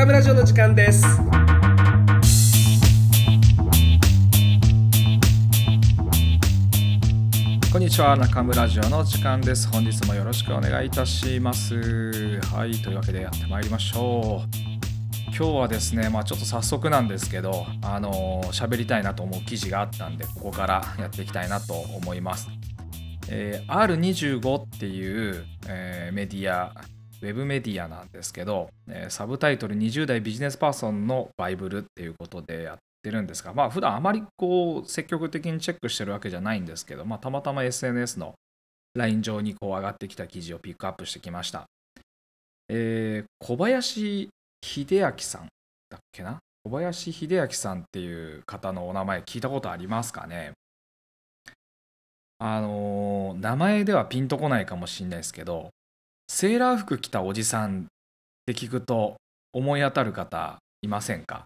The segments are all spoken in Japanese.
中村城の時間ですこんにちは中村城の時間です本日もよろしくお願いいたしますはいというわけでやってまいりましょう今日はですね、まあ、ちょっと早速なんですけど、あの喋、ー、りたいなと思う記事があったんで、ここからやっていきたいなと思います。えー、R25 っていう、えー、メディアウェブメディアなんですけど、えサブタイトル20代ビジネスパーソンのバイブルっていうことでやってるんですが、まあ普段あまりこう積極的にチェックしてるわけじゃないんですけど、まあたまたま SNS のライン上にこう上がってきた記事をピックアップしてきました。えー、小林秀明さんだっけな小林秀明さんっていう方のお名前聞いたことありますかねあのー、名前ではピンとこないかもしれないですけどセーラー服着たおじさんって聞くと思い当たる方いませんか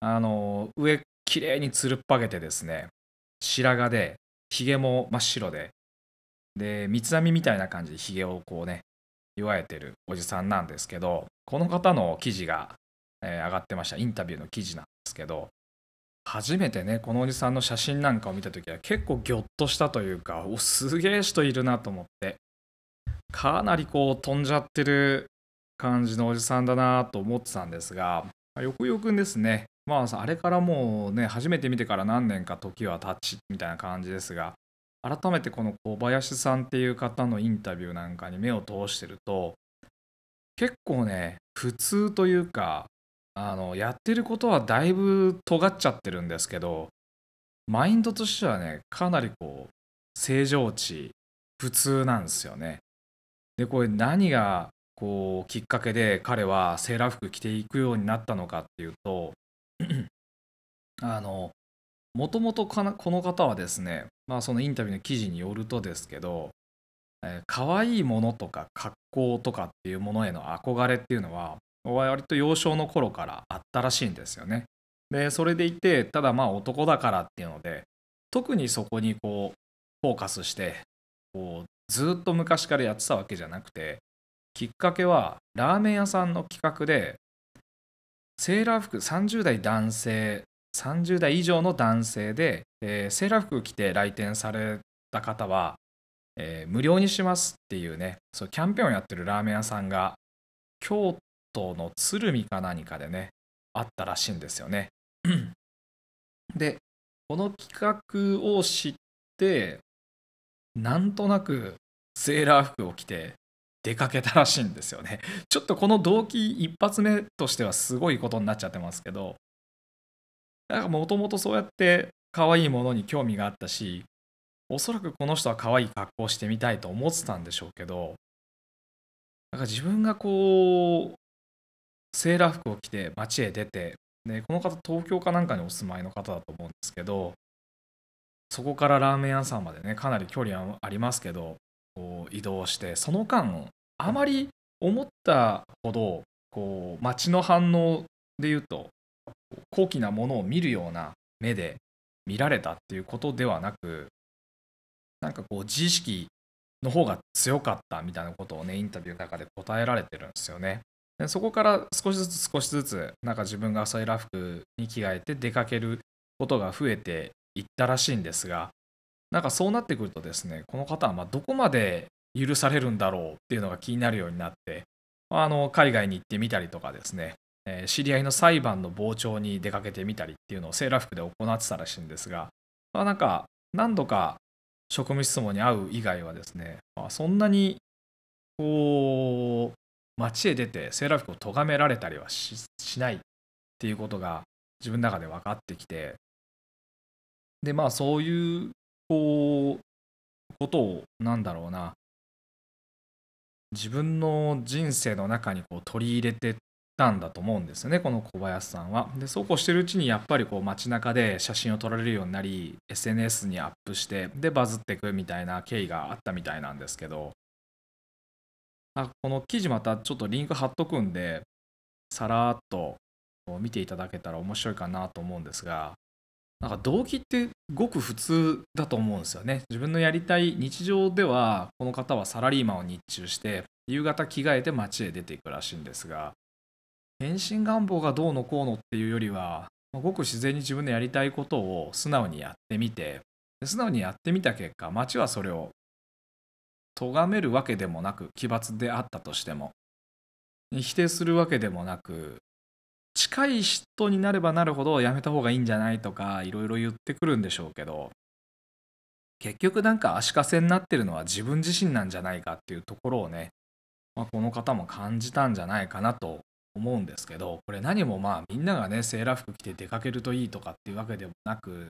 あの上きれいにつるっぱげてですね白髪でひげも真っ白でで三つ編みみたいな感じでひげをこうね祝えてるおじさんなんですけどこの方の記事が、えー、上がってましたインタビューの記事なんですけど初めてねこのおじさんの写真なんかを見た時は結構ギョッとしたというかおすげえ人いるなと思ってかなりこう飛んじゃってる感じのおじさんだなと思ってたんですが、よくよくですね、まあ、あれからもうね、初めて見てから何年か時は経ちみたいな感じですが、改めてこの小林さんっていう方のインタビューなんかに目を通してると、結構ね、普通というか、あのやってることはだいぶ尖っちゃってるんですけど、マインドとしてはね、かなりこう、正常値、普通なんですよね。でこれ何がこうきっかけで彼はセーラー服着ていくようになったのかっていうと あのもともとこの方はですね、まあ、そのインタビューの記事によるとですけど、えー、可愛いものとか格好とかっていうものへの憧れっていうのは割と幼少の頃からあったらしいんですよね。でそれでいてただまあ男だからっていうので特にそこにこうフォーカスしてこうずっと昔からやってたわけじゃなくてきっかけはラーメン屋さんの企画でセーラー服30代男性30代以上の男性で、えー、セーラー服着て来店された方は、えー、無料にしますっていうねそうキャンペーンをやってるラーメン屋さんが京都の鶴見か何かでねあったらしいんですよね。でこの企画を知ってなんとなくセーラー服を着て出かけたらしいんですよね ちょっとこの動機一発目としてはすごいことになっちゃってますけどなんかもともとそうやって可愛いものに興味があったしおそらくこの人は可愛い格好してみたいと思ってたんでしょうけどなんか自分がこうセーラー服を着て街へ出てね、この方東京かなんかにお住まいの方だと思うんですけどそこからラーメン屋さんまでねかなり距離ありますけどこう移動してその間あまり思ったほどこう街の反応で言うと高貴なものを見るような目で見られたっていうことではなくなんかこう自意識の方が強かったみたいなことをねインタビューの中で答えられてるんですよね。でそこから少しずつ少しずつなんか自分が朝、いラ服に着替えて出かけることが増えて行ったらしいんですがなんかそうなってくるとですねこの方はまどこまで許されるんだろうっていうのが気になるようになってあの海外に行ってみたりとかですね知り合いの裁判の傍聴に出かけてみたりっていうのをセーラー服で行ってたらしいんですが、まあ、なんか何度か職務質問に会う以外はですね、まあ、そんなにこう街へ出てセーラー服を咎められたりはしないっていうことが自分の中で分かってきてでまあそういうこうことをなんだろうな自分の人生の中にこう取り入れてたんだと思うんですよねこの小林さんは。でそうこうしてるうちにやっぱりこう街中で写真を撮られるようになり SNS にアップしてでバズってくみたいな経緯があったみたいなんですけどあこの記事またちょっとリンク貼っとくんでさらっと見ていただけたら面白いかなと思うんですがなんか動機ってごく普通だと思うんですよね。自分のやりたい日常ではこの方はサラリーマンを日中して夕方着替えて街へ出ていくらしいんですが変身願望がどうのこうのっていうよりはごく自然に自分のやりたいことを素直にやってみて素直にやってみた結果街はそれを咎めるわけでもなく奇抜であったとしても否定するわけでもなく近い人になればなるほどやめた方がいいんじゃないとかいろいろ言ってくるんでしょうけど結局なんか足かせになってるのは自分自身なんじゃないかっていうところをね、まあ、この方も感じたんじゃないかなと思うんですけどこれ何もまあみんながねセーラー服着て出かけるといいとかっていうわけでもなく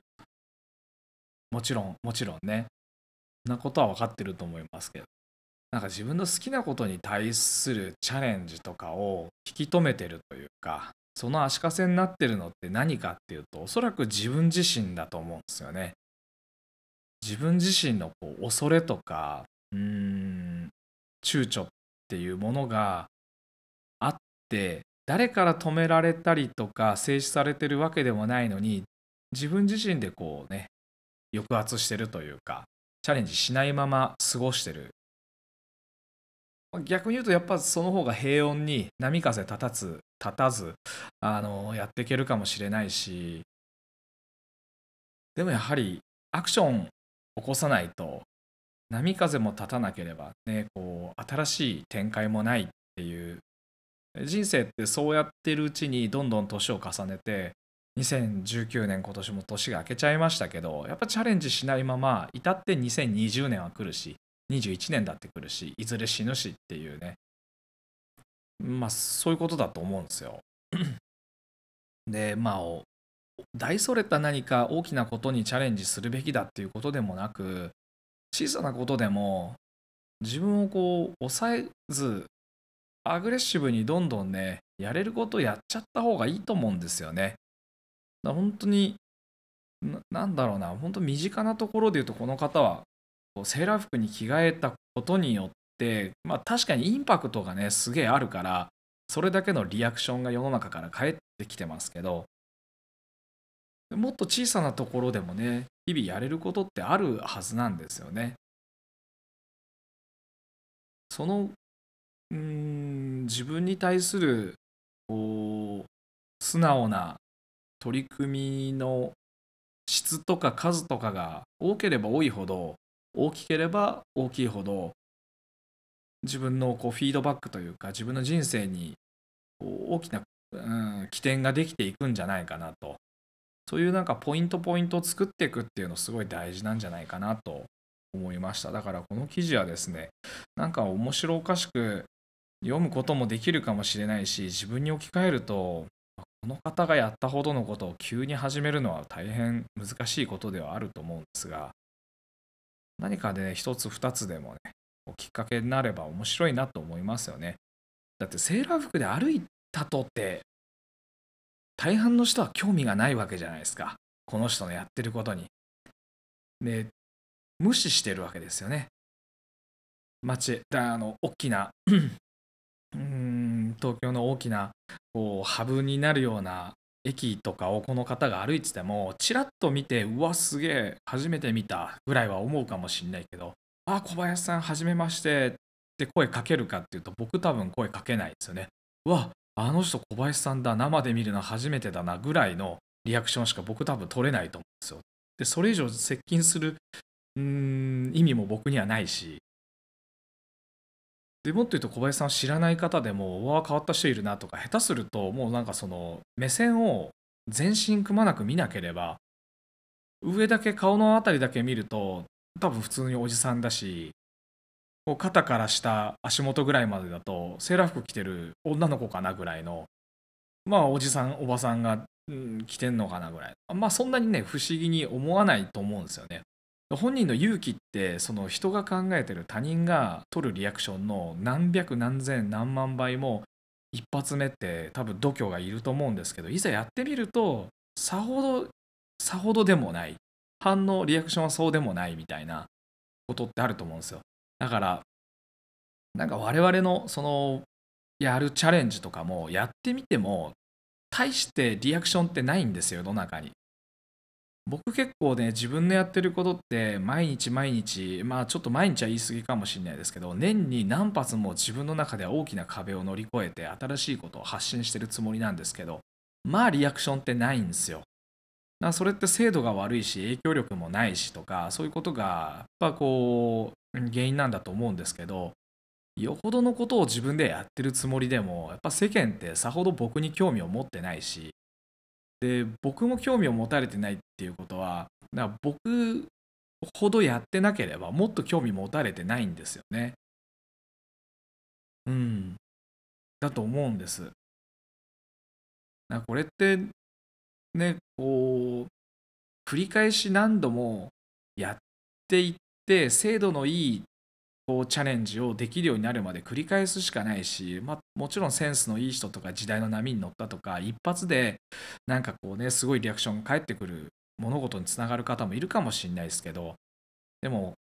もちろんもちろんねなことは分かってると思いますけどなんか自分の好きなことに対するチャレンジとかを引き止めてるというかその足かせになってるのって何かっていうとおそらく自分自身だと思うんですよね。自分自身のこう恐れとかうーん躊躇っていうものがあって誰から止められたりとか制止されてるわけでもないのに自分自身でこうね抑圧してるというかチャレンジしないまま過ごしてる逆に言うとやっぱその方が平穏に波風立たず立たずあのやっていけるかもしれないしでもやはりアクション起こさないと波風も立たなければ、ね、こう新しい展開もないっていう人生ってそうやってるうちにどんどん年を重ねて2019年今年も年が明けちゃいましたけどやっぱチャレンジしないまま至って2020年は来るし21年だってくるしいずれ死ぬしっていうねまあそういうことだと思うんですよ。でまあ大それた何か大きなことにチャレンジするべきだっていうことでもなく小さなことでも自分をこう抑えずアグレッシブにどんどんねやれることやっちゃった方がいいと思うんですよね。本当にななんだろうな本当身近なところで言うとこの方はセーラー服に着替えたことによって、まあ、確かにインパクトがねすげえあるからそれだけのリアクションが世の中から返ってきてますけどもっと小さなところでもね日々やれることってあるはずなんですよね。そのうん自分に対するこう素直な取り組みの質とか数とかが多ければ多いほど大きければ大きいほど自分のこうフィードバックというか自分の人生に大きな、うん、起点ができていくんじゃないかなとそういうなんかポイントポイントを作っていくっていうのすごい大事なんじゃないかなと思いましただからこの記事はですねなんか面白おかしく読むこともできるかもしれないし自分に置き換えるとこの方がやったほどのことを急に始めるのは大変難しいことではあると思うんですが何かで、ね、一つ二つでもね、きっかけになれば面白いなと思いますよね。だってセーラー服で歩いたとって、大半の人は興味がないわけじゃないですか。この人のやってることに。で、無視してるわけですよね。街、だあの、大きな うん、東京の大きなこうハブになるような駅とかをこの方が歩いててもちらっと見てうわすげえ初めて見たぐらいは思うかもしんないけど「あ小林さんはじめまして」って声かけるかっていうと僕多分声かけないですよね。うわあの人小林さんだ生で見るの初めてだなぐらいのリアクションしか僕多分取れないと思うんですよ。でそれ以上接近するうーん意味も僕にはないしでもっと言うと小林さん知らない方でもうわ変わった人いるなとか下手するともうなんかその目線を全身くまなく見なければ上だけ顔の辺りだけ見ると多分普通におじさんだしこう肩から下足元ぐらいまでだとセーラー服着てる女の子かなぐらいのまあおじさんおばさんが、うん、着てんのかなぐらいまあそんなにね不思議に思わないと思うんですよね。本人の勇気ってその人が考えてる他人が取るリアクションの何百何千何万倍も一発目って多分度胸がいると思うんですけどいざやってみるとさほどさほどでもない反応リアクションはそうでもないみたいなことってあると思うんですよだからなんか我々のそのやるチャレンジとかもやってみても大してリアクションってないんですよ世の中に僕結構ね自分のやってることって毎日毎日まあちょっと毎日は言い過ぎかもしれないですけど年に何発も自分の中では大きな壁を乗り越えて新しいことを発信してるつもりなんですけどまあリアクションってないんですよ。だそれって精度が悪いし影響力もないしとかそういうことがやっぱこう原因なんだと思うんですけどよほどのことを自分でやってるつもりでもやっぱ世間ってさほど僕に興味を持ってないしで僕も興味を持たれてないっていうことはだから僕ほどやってなければもっと興味持たれてないんですよね。うん。だと思うんです。なこれってねこう繰り返し何度もやっていって精度のいいこうチャレンジをできるようになるまで繰り返すしかないし、まあ、もちろんセンスのいい人とか時代の波に乗ったとか一発でなんかこうねすごいリアクションが返ってくる物事につながる方もいるかもしれないですけどでも、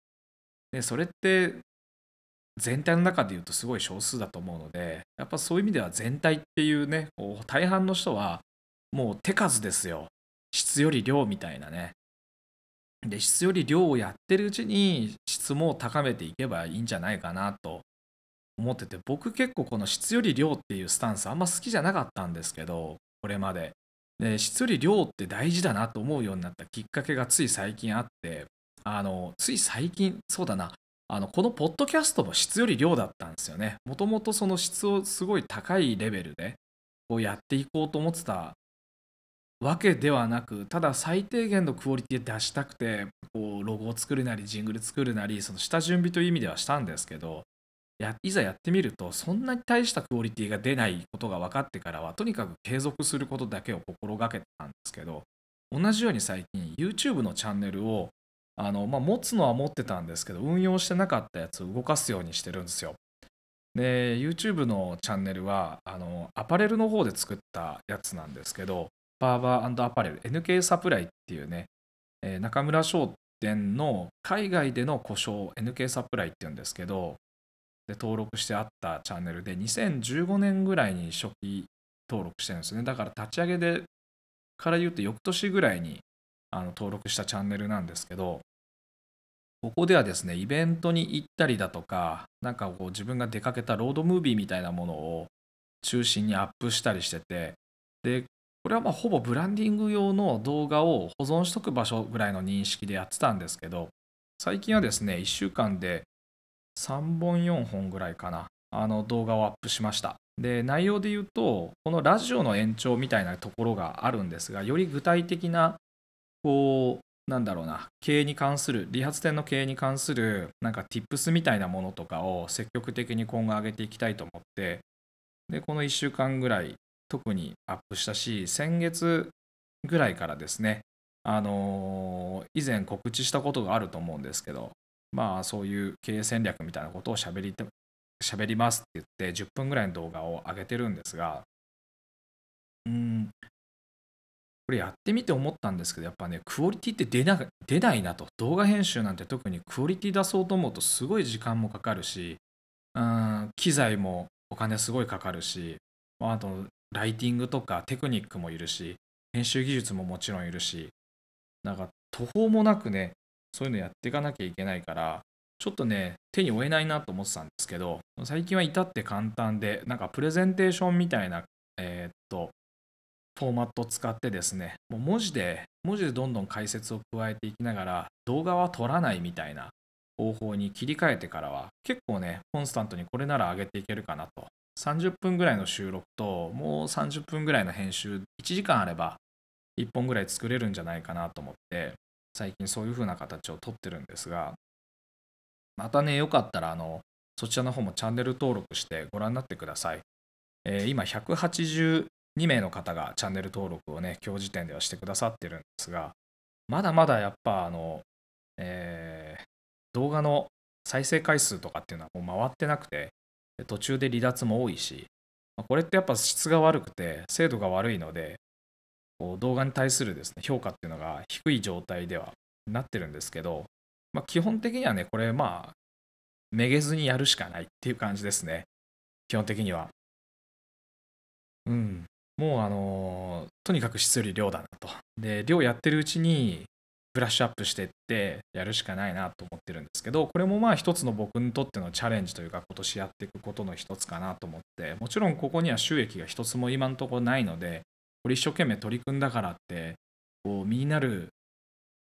ね、それって全体の中で言うとすごい少数だと思うのでやっぱそういう意味では全体っていうね大半の人はもう手数ですよ質より量みたいなねで質より量をやってるうちに質も高めていけばいいんじゃないかなと思ってて僕結構この質より量っていうスタンスあんま好きじゃなかったんですけどこれまでで質より量って大事だなと思うようになったきっかけがつい最近あってあのつい最近そうだなあのこのポッドキャストも質より量だったんですよねもともとその質をすごい高いレベルでこうやっていこうと思ってたわけではなくただ最低限のクオリティ出したくてこうロゴを作るなりジングル作るなりその下準備という意味ではしたんですけどやいざやってみるとそんなに大したクオリティが出ないことが分かってからはとにかく継続することだけを心がけたんですけど同じように最近 YouTube のチャンネルをあの、まあ、持つのは持ってたんですけど運用してなかったやつを動かすようにしてるんですよ。で YouTube のチャンネルはあのアパレルの方で作ったやつなんですけどバーバーアパレル NK サプライっていうね、えー、中村商店の海外での故障 NK サプライっていうんですけどで登録してあったチャンネルで2015年ぐらいに初期登録してるんですねだから立ち上げでから言うと翌年ぐらいにあの登録したチャンネルなんですけどここではですねイベントに行ったりだとかなんかこう自分が出かけたロードムービーみたいなものを中心にアップしたりしててでこれはまあほぼブランディング用の動画を保存しとく場所ぐらいの認識でやってたんですけど、最近はですね、1週間で3本、4本ぐらいかな、あの動画をアップしました。で、内容で言うと、このラジオの延長みたいなところがあるんですが、より具体的な、こう、なんだろうな、経営に関する、理髪店の経営に関する、なんか tips みたいなものとかを積極的に今後上げていきたいと思って、で、この1週間ぐらい特にアップしたし、先月ぐらいからですね、あのー、以前告知したことがあると思うんですけど、まあそういう経営戦略みたいなことをしゃべりしゃべりますって言って、10分ぐらいの動画を上げてるんですが、うん、これやってみて思ったんですけど、やっぱね、クオリティって出な出ないなと、動画編集なんて特にクオリティ出そうと思うとすごい時間もかかるし、うん、機材もお金すごいかかるし、あとライティングとかテクニックもいるし編集技術ももちろんいるしなんか途方もなくねそういうのやっていかなきゃいけないからちょっとね手に負えないなと思ってたんですけど最近は至って簡単でなんかプレゼンテーションみたいなえー、っとフォーマットを使ってですねもう文字で文字でどんどん解説を加えていきながら動画は撮らないみたいな方法に切り替えてからは結構ねコンスタントにこれなら上げていけるかなと30分ぐらいの収録ともう30分ぐらいの編集1時間あれば1本ぐらい作れるんじゃないかなと思って最近そういう風な形をとってるんですがまたねよかったらあのそちらの方もチャンネル登録してご覧になってください、えー、今182名の方がチャンネル登録をね今日時点ではしてくださってるんですがまだまだやっぱあの、えー、動画の再生回数とかっていうのはもう回ってなくて途中で離脱も多いし、これってやっぱ質が悪くて、精度が悪いので、こう動画に対するですね、評価っていうのが低い状態ではなってるんですけど、まあ、基本的にはね、これまあ、めげずにやるしかないっていう感じですね。基本的には。うん。もうあのー、とにかく質より量だなと。で、量やってるうちに、ブラッシュアップしてってやるしかないなと思ってるんですけどこれもまあ一つの僕にとってのチャレンジというか今年やっていくことの一つかなと思ってもちろんここには収益が一つも今のところないのでこれ一生懸命取り組んだからってこう身になる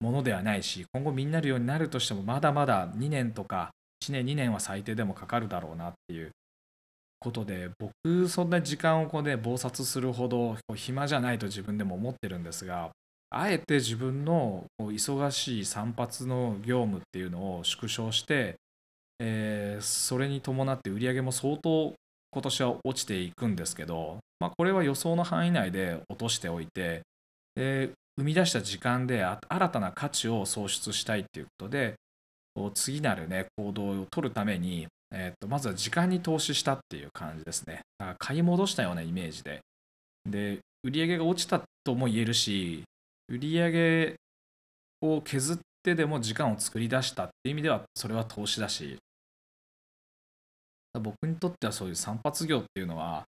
ものではないし今後身になるようになるとしてもまだまだ2年とか1年2年は最低でもかかるだろうなっていうことで僕そんな時間をこうね忙殺するほど暇じゃないと自分でも思ってるんですがあえて自分の忙しい散髪の業務っていうのを縮小して、えー、それに伴って売り上げも相当今年は落ちていくんですけど、まあ、これは予想の範囲内で落としておいて生み出した時間で新たな価値を創出したいっていうことで次なる、ね、行動を取るために、えー、とまずは時間に投資したっていう感じですね買い戻したようなイメージでで売り上げが落ちたとも言えるし売り上げを削ってでも時間を作り出したっていう意味ではそれは投資だし僕にとってはそういう散髪業っていうのは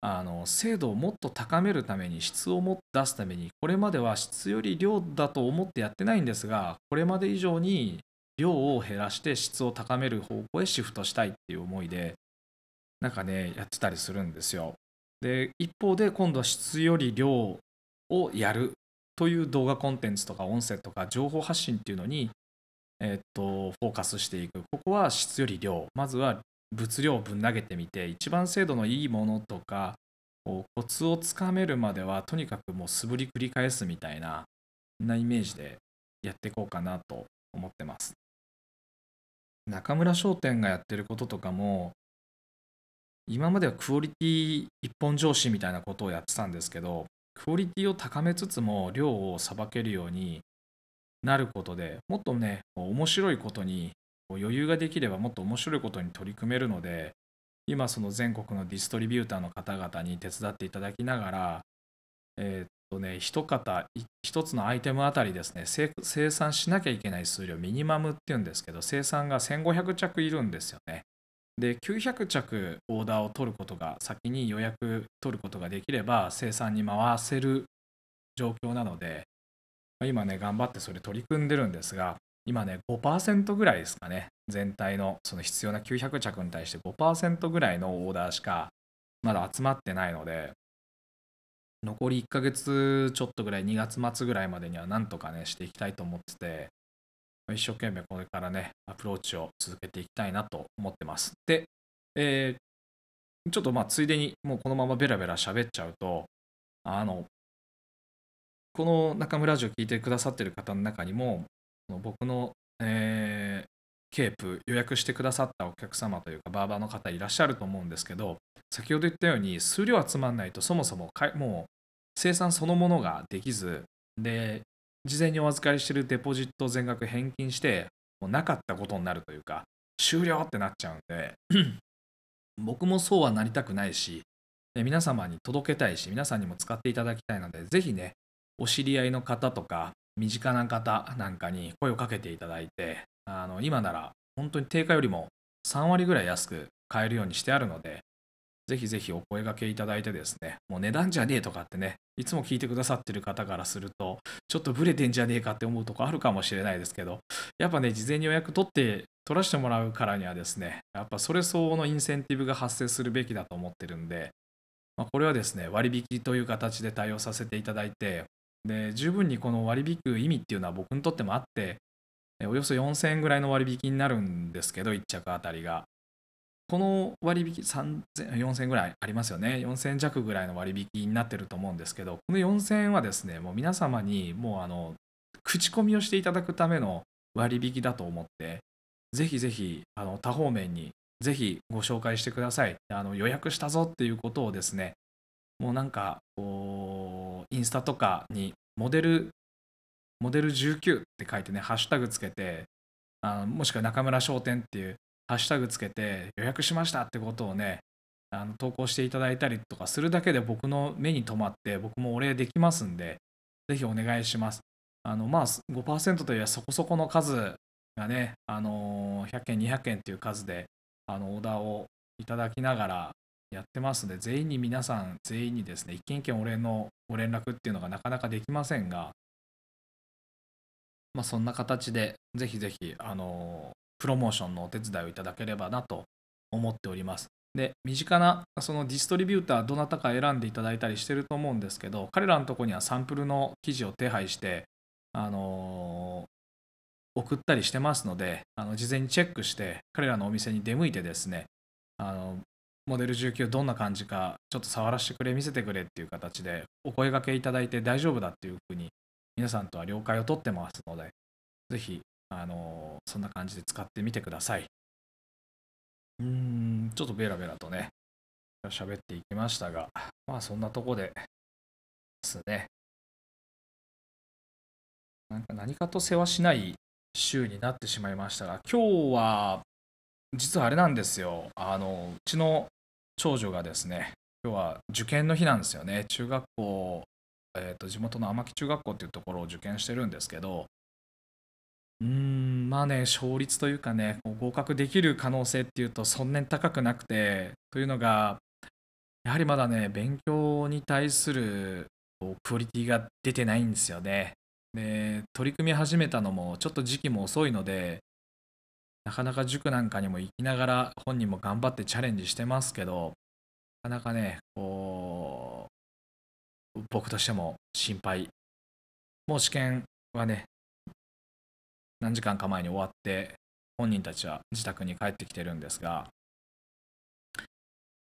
あの精度をもっと高めるために質をもっと出すためにこれまでは質より量だと思ってやってないんですがこれまで以上に量を減らして質を高める方向へシフトしたいっていう思いでなんかねやってたりするんですよ。で一方で今度は質より量をやるという動画コンテンツとか音声とか情報発信っていうのに、えっと、フォーカスしていくここは質より量まずは物量をぶん投げてみて一番精度のいいものとかコツをつかめるまではとにかくもう素振り繰り返すみたいななイメージでやっていこうかなと思ってます中村商店がやってることとかも今まではクオリティ一本上司みたいなことをやってたんですけどクオリティを高めつつも量をさばけるようになることでもっとね面白いことに余裕ができればもっと面白いことに取り組めるので今その全国のディストリビューターの方々に手伝っていただきながらえー、っとね一方一つのアイテムあたりですね生産しなきゃいけない数量ミニマムっていうんですけど生産が1500着いるんですよねで900着オーダーを取ることが先に予約取ることができれば生産に回せる状況なので、ま今ね頑張ってそれ取り組んでるんですが今ね5%ぐらいですかね全体のその必要な900着に対して5%ぐらいのオーダーしかまだ集まってないので残り1ヶ月ちょっとぐらい2月末ぐらいまでにはなんとかねしていきたいと思ってて一生懸命これからね、アプローチを続けていきたいなと思ってます。で、えー、ちょっとまあ、ついでに、もうこのままベラベラ喋っちゃうと、あの、この中村ラジオ聞いてくださってる方の中にも、僕の、えー、ケープ予約してくださったお客様というか、バーバーの方いらっしゃると思うんですけど、先ほど言ったように、数量集まんないと、そもそももう生産そのものができず、で、事前にお預かりしてるデポジット全額返金して、もうなかったことになるというか、終了ってなっちゃうんで、僕もそうはなりたくないし、皆様に届けたいし、皆さんにも使っていただきたいので、ぜひね、お知り合いの方とか、身近な方なんかに声をかけていただいて、あの今なら本当に定価よりも3割ぐらい安く買えるようにしてあるので、ぜひぜひお声がけいただいてですね、もう値段じゃねえとかってね、いつも聞いてくださってる方からすると、ちょっとブレてんじゃねえかって思うとこあるかもしれないですけど、やっぱね、事前に予約取って、取らせてもらうからにはですね、やっぱそれ相応のインセンティブが発生するべきだと思ってるんで、まあ、これはですね、割引という形で対応させていただいて、で、十分にこの割引く意味っていうのは僕にとってもあって、およそ4000円ぐらいの割引になるんですけど、1着あたりが。この割引3000 4000円ぐらいありますよね4000円弱ぐらいの割引になってると思うんですけどこの4000円はですねもう皆様にもうあの口コミをしていただくための割引だと思ってぜひぜひあの方面にぜひご紹介してくださいあの予約したぞっていうことをですねもうなんかこうインスタとかにモデルモデル19って書いてねハッシュタグつけてあのもしくは中村商店っていうハッシュタグつけて予約しましたってことをねあの投稿していただいたりとかするだけで僕の目に留まって僕もお礼できますんでぜひお願いしますあのまあ5%といえばそこそこの数がねあの100件200件っていう数であのオーダーをいただきながらやってますので全員に皆さん全員にですね一件一件お礼のご連絡っていうのがなかなかできませんがまあ、そんな形で、ぜひぜひ、あのプロモーションのお手伝いをいただければなと思っております。で身近なそのディストリビューターどなたか選んでいただいたりしてると思うんですけど彼らのとこにはサンプルの記事を手配して、あのー、送ったりしてますのであの事前にチェックして彼らのお店に出向いてですねあのモデル19どんな感じかちょっと触らせてくれ見せてくれっていう形でお声がけいただいて大丈夫だっていうふうに皆さんとは了解を取ってますのでぜひあのそんな感じで使ってみてください。うーん、ちょっとベラベラとね、喋っていきましたが、まあそんなとこでですね。なんか何かと世話しない週になってしまいましたが、今日は、実はあれなんですよ。あの、うちの長女がですね、今日は受験の日なんですよね。中学校、えっ、ー、と、地元の天城中学校っていうところを受験してるんですけど、うんまあね勝率というかね合格できる可能性っていうとそんなに高くなくてというのがやはりまだね勉強に対するクオリティが出てないんですよね。で取り組み始めたのもちょっと時期も遅いのでなかなか塾なんかにも行きながら本人も頑張ってチャレンジしてますけどなかなかねこう僕としても心配もう試験はね何時間か前に終わって本人たちは自宅に帰ってきてるんですが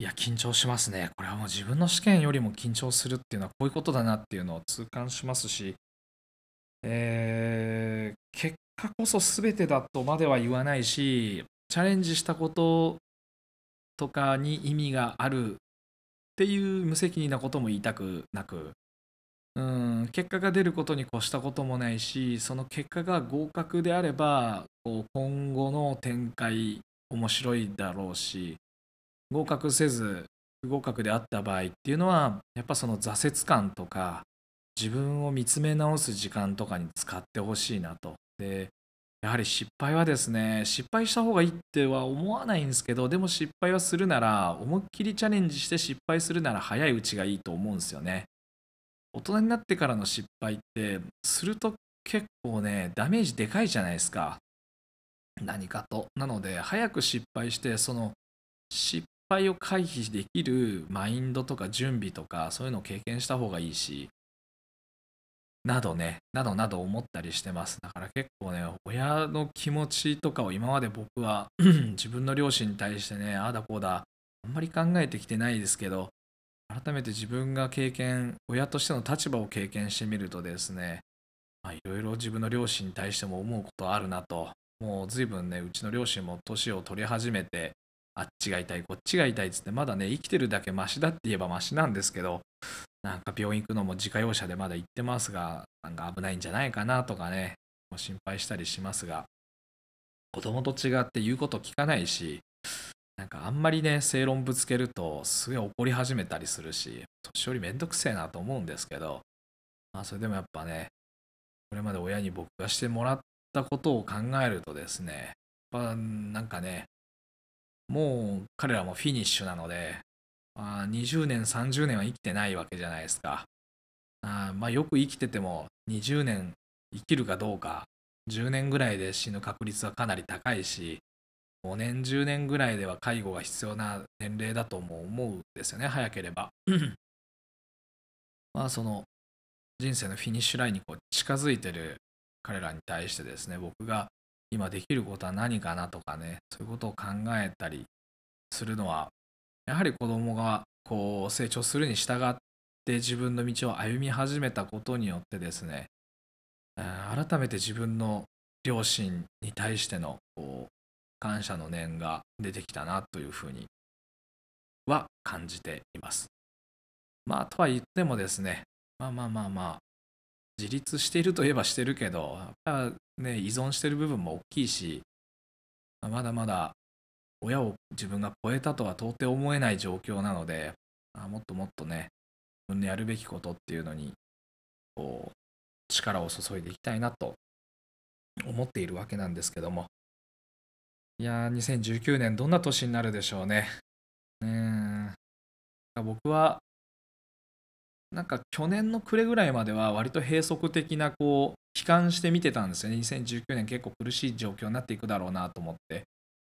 いや緊張しますねこれはもう自分の試験よりも緊張するっていうのはこういうことだなっていうのを痛感しますし、えー、結果こそ全てだとまでは言わないしチャレンジしたこととかに意味があるっていう無責任なことも言いたくなくうん、結果が出ることに越したこともないしその結果が合格であればこう今後の展開面白いだろうし合格せず不合格であった場合っていうのはやっぱその挫折感とか自分を見つめ直す時間とかに使ってほしいなと。でやはり失敗はですね失敗した方がいいっては思わないんですけどでも失敗はするなら思いっきりチャレンジして失敗するなら早いうちがいいと思うんですよね。大人になってからの失敗ってすると結構ねダメージでかいじゃないですか何かとなので早く失敗してその失敗を回避できるマインドとか準備とかそういうのを経験した方がいいしなどねなどなど思ったりしてますだから結構ね親の気持ちとかを今まで僕は 自分の両親に対してねああだこうだあんまり考えてきてないですけど改めて自分が経験親としての立場を経験してみるとですねいろいろ自分の両親に対しても思うことあるなともう随分ねうちの両親も年を取り始めてあっちが痛いこっちが痛いっつってまだね生きてるだけマシだって言えばマシなんですけどなんか病院行くのも自家用車でまだ行ってますがなんか危ないんじゃないかなとかね心配したりしますが子供と違って言うこと聞かないしなんかあんまりね正論ぶつけるとすごい怒り始めたりするし年寄りめんどくせえなと思うんですけど、まあ、それでもやっぱねこれまで親に僕がしてもらったことを考えるとですねやっぱなんかねもう彼らもフィニッシュなので、まあ、20年30年は生きてないわけじゃないですかあまあよく生きてても20年生きるかどうか10年ぐらいで死ぬ確率はかなり高いし5年10年ぐらいでは介護が必要な年齢だとも思うんですよね早ければ まあその人生のフィニッシュラインにこう近づいてる彼らに対してですね僕が今できることは何かなとかねそういうことを考えたりするのはやはり子供がこう成長するに従って自分の道を歩み始めたことによってですね改めて自分の両親に対してのこう感謝の念が出てきたなというふうには感じています。まあとは言ってもですねまあまあまあまあ自立しているといえばしてるけどやっぱね依存してる部分も大きいしまだまだ親を自分が超えたとは到底思えない状況なのでもっともっとね自分のやるべきことっていうのにこう力を注いでいきたいなと思っているわけなんですけどもいやー、2019年、どんな年になるでしょうね。うん僕は、なんか去年の暮れぐらいまでは、割と閉塞的な、こう、悲観して見てたんですよね。2019年、結構苦しい状況になっていくだろうなと思って。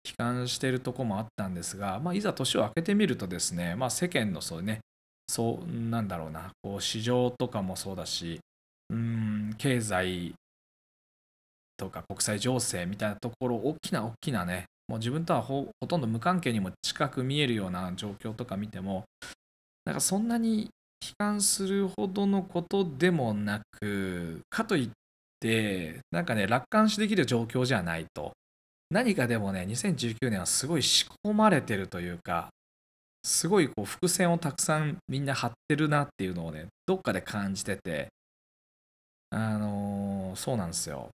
悲観してるとこもあったんですが、まあ、いざ年を明けてみるとですね、まあ、世間のそうねそうなんだろうなこう市場とかもそうだしうん経済とか国際情勢みたいなところ大きな大きなねもう自分とはほとんど無関係にも近く見えるような状況とか見てもなんかそんなに悲観するほどのことでもなくかといってなんかね楽観視できる状況じゃないと何かでもね2019年はすごい仕込まれてるというかすごいこう伏線をたくさんみんな張ってるなっていうのをねどっかで感じててあのー、そうなんですよ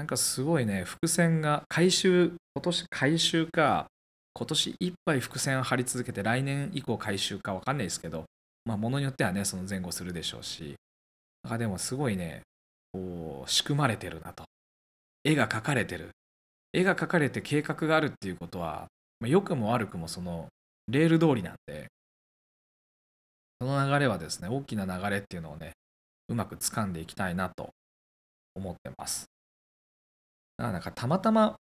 なんかすごいね伏線が回収今年回収か今年いっぱい伏線を張り続けて来年以降回収か分かんないですけどまあものによってはねその前後するでしょうしなんかでもすごいねこう仕組まれてるなと絵が描かれてる絵が描かれて計画があるっていうことは、まあ、良くも悪くもそのレール通りなんでその流れはですね大きな流れっていうのをねうまく掴んでいきたいなと思ってますんかたまたま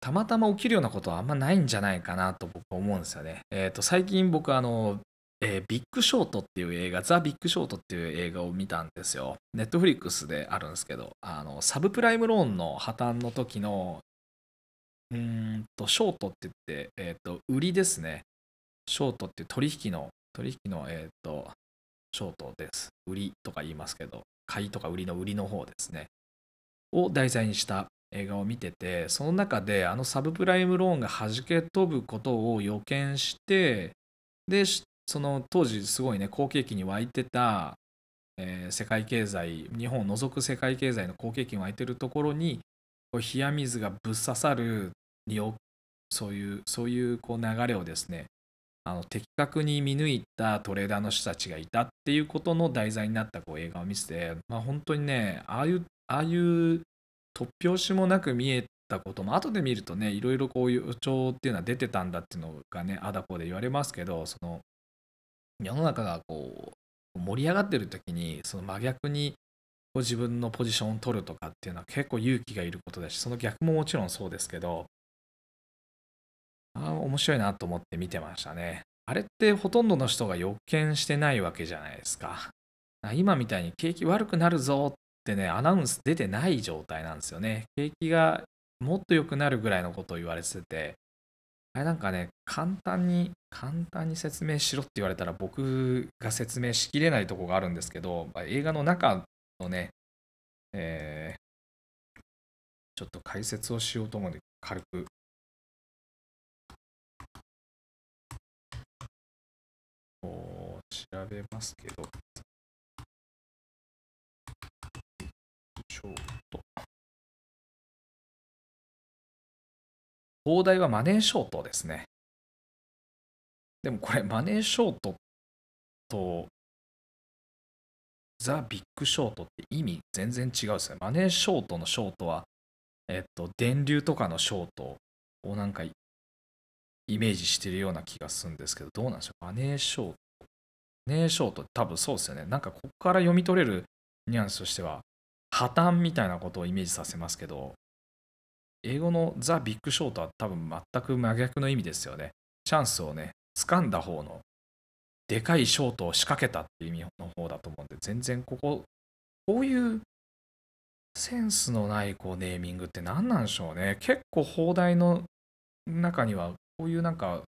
たまたま起きるようなことはあんまないんじゃないかなと僕は思うんですよね。えー、と最近僕あの、えー、ビッグショートっていう映画、ザ・ビッグショートっていう映画を見たんですよ。ネットフリックスであるんですけど、あのサブプライムローンの破綻の時の、うんと、ショートって言って、えっ、ー、と、売りですね。ショートって取引の、取引の、えっ、ー、と、ショートです。売りとか言いますけど、買いとか売りの売りの方ですね。を題材にした映画を見ててその中であのサブプライムローンが弾け飛ぶことを予見してでその当時すごいね好景気に沸いてた、えー、世界経済日本を除く世界経済の好景気に沸いてるところにこう冷や水がぶっ刺さるそういうそういうこう流れをですねあの的確に見抜いたトレーダーの人たちがいたっていうことの題材になったこう映画を見せて、まあ、本当にねああいうああいう突拍子もなく見えたことも後で見るとねいろいろこういう予兆っていうのは出てたんだっていうのがねあだこで言われますけどその世の中がこう盛り上がってる時にその真逆に自分のポジションを取るとかっていうのは結構勇気がいることだしその逆ももちろんそうですけどあ面白いなと思って見てましたねあれってほとんどの人が予見してないわけじゃないですか今みたいに景気悪くなるぞっってね、アナウンス出てない状態なんですよね。景気がもっと良くなるぐらいのことを言われてて、あれなんかね、簡単に、簡単に説明しろって言われたら僕が説明しきれないとこがあるんですけど、まあ、映画の中のね、えー、ちょっと解説をしようと思うんで、軽く調べますけど、ショート。東大はマネーショートですね。でもこれ、マネーショートとザ・ビッグショートって意味全然違うですね。マネーショートのショートは、えっと、電流とかのショートをなんかイメージしてるような気がするんですけど、どうなんでしょう。マネーショート。マネーショート多分そうですよね。なんかここから読み取れるニュアンスとしては、破綻みたいなことをイメージさせますけど英語のザ・ビッグショートは多分全く真逆の意味ですよねチャンスをね掴んだ方のでかいショートを仕掛けたっていう意味の方だと思うんで全然こここういうセンスのないこうネーミングって何なんでしょうね結構放題の中にはこういうなんか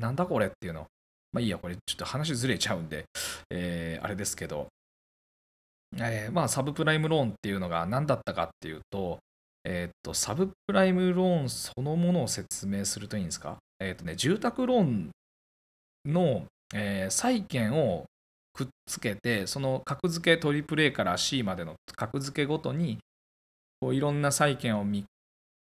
なんだこれっていうのまあいいやこれちょっと話ずれちゃうんで、えー、あれですけどえー、まあ、サブプライムローンっていうのが何だったかっていうと、えー、っと、サブプライムローンそのものを説明するといいんですか。えー、っとね、住宅ローンの、えー、債券をくっつけて、その格付け AAA から C までの格付けごとに、こういろんな債券を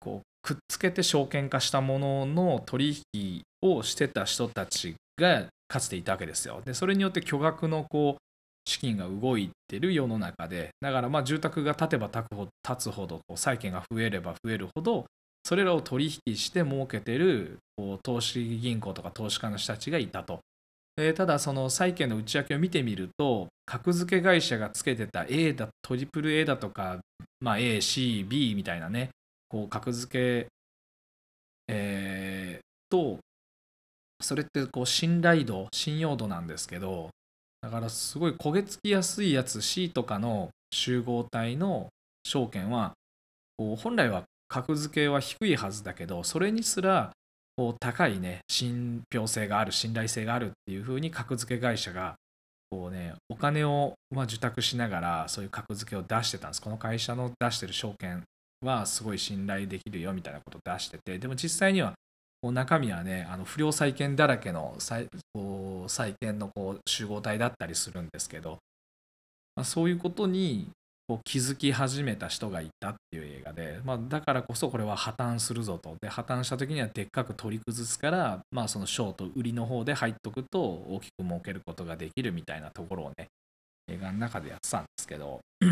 こうくっつけて証券化したものの取引をしてた人たちがかつていたわけですよ。で、それによって巨額のこう資金が動いてる世の中でだからまあ住宅が建てば建つほど債券が増えれば増えるほどそれらを取引して儲けてるこう投資銀行とか投資家の人たちがいたと。えただその債券の内訳を見てみると格付け会社がつけてた A だ AAA だとか、まあ、ACB みたいなねこう格付け、えー、とそれってこう信頼度信用度なんですけどだからすごい焦げ付きやすいやつ C とかの集合体の証券はこう本来は格付けは低いはずだけどそれにすらこう高いね信憑性がある信頼性があるっていうふうに格付け会社がこうねお金をま受託しながらそういう格付けを出してたんですこの会社の出してる証券はすごい信頼できるよみたいなことを出しててでも実際にはもう中身はねあの不良債権だらけの債権のこう集合体だったりするんですけど、まあ、そういうことにこう気づき始めた人がいたっていう映画で、まあ、だからこそこれは破綻するぞとで破綻した時にはでっかく取り崩すから、まあ、そのショート売りの方で入っとくと大きく儲けることができるみたいなところをね映画の中でやってたんですけど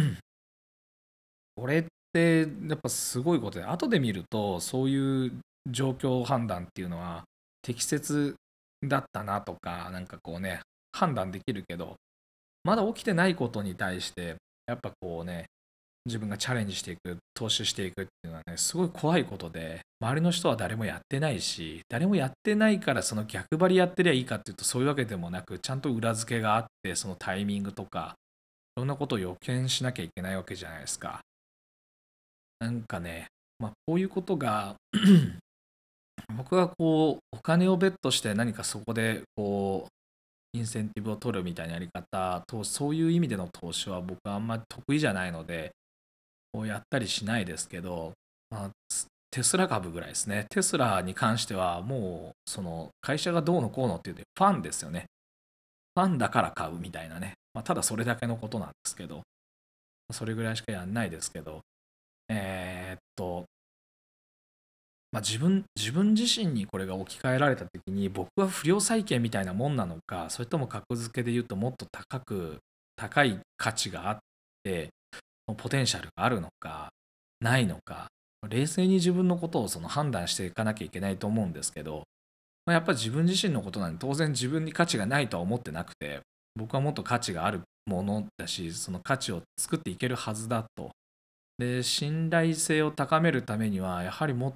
これってやっぱすごいことで後で見るとそういう状況判断っていうのは適切だったなとかなんかこうね判断できるけどまだ起きてないことに対してやっぱこうね自分がチャレンジしていく投資していくっていうのはねすごい怖いことで周りの人は誰もやってないし誰もやってないからその逆張りやってりゃいいかっていうとそういうわけでもなくちゃんと裏付けがあってそのタイミングとかいろんなことを予見しなきゃいけないわけじゃないですかなんかねまあこういうことが僕はこうお金をベットして何かそこでこうインセンティブを取るみたいなやり方とそういう意味での投資は僕はあんまり得意じゃないのでこうやったりしないですけど、まあ、テスラ株ぐらいですねテスラに関してはもうその会社がどうのこうのっていうとファンですよねファンだから買うみたいなね、まあ、ただそれだけのことなんですけどそれぐらいしかやんないですけどえー、っとまあ、自分自分自身にこれが置き換えられた時に僕は不良債権みたいなもんなのかそれとも格付けで言うともっと高く高い価値があってポテンシャルがあるのかないのか冷静に自分のことをその判断していかなきゃいけないと思うんですけど、まあ、やっぱり自分自身のことなんで当然自分に価値がないとは思ってなくて僕はもっと価値があるものだしその価値を作っていけるはずだとで信頼性を高めるためにはやはりもっ